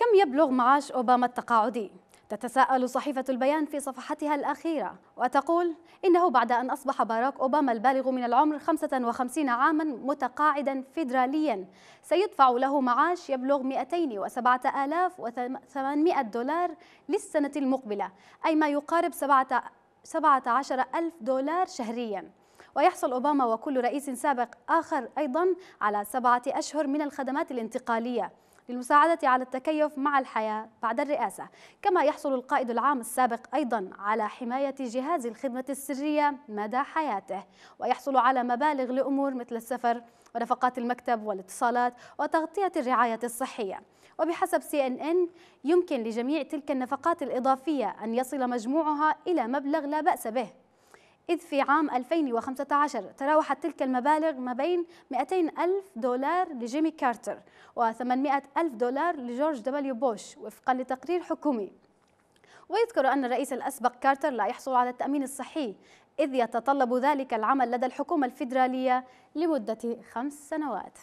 كم يبلغ معاش أوباما التقاعدي؟ تتساءل صحيفة البيان في صفحتها الأخيرة وتقول إنه بعد أن أصبح باراك أوباما البالغ من العمر 55 عاما متقاعدا فيدراليا سيدفع له معاش يبلغ 207800 دولار للسنة المقبلة أي ما يقارب 17000 دولار شهرياً ويحصل أوباما وكل رئيس سابق آخر أيضا على سبعة أشهر من الخدمات الانتقالية للمساعدة على التكيف مع الحياة بعد الرئاسة كما يحصل القائد العام السابق أيضا على حماية جهاز الخدمة السرية مدى حياته ويحصل على مبالغ لأمور مثل السفر ونفقات المكتب والاتصالات وتغطية الرعاية الصحية وبحسب سي ان ان يمكن لجميع تلك النفقات الإضافية أن يصل مجموعها إلى مبلغ لا بأس به إذ في عام 2015 تراوحت تلك المبالغ ما بين 200 ألف دولار لجيمي كارتر و800 ألف دولار لجورج دبليو بوش وفقا لتقرير حكومي ويذكر أن الرئيس الأسبق كارتر لا يحصل على التأمين الصحي إذ يتطلب ذلك العمل لدى الحكومة الفيدرالية لمدة خمس سنوات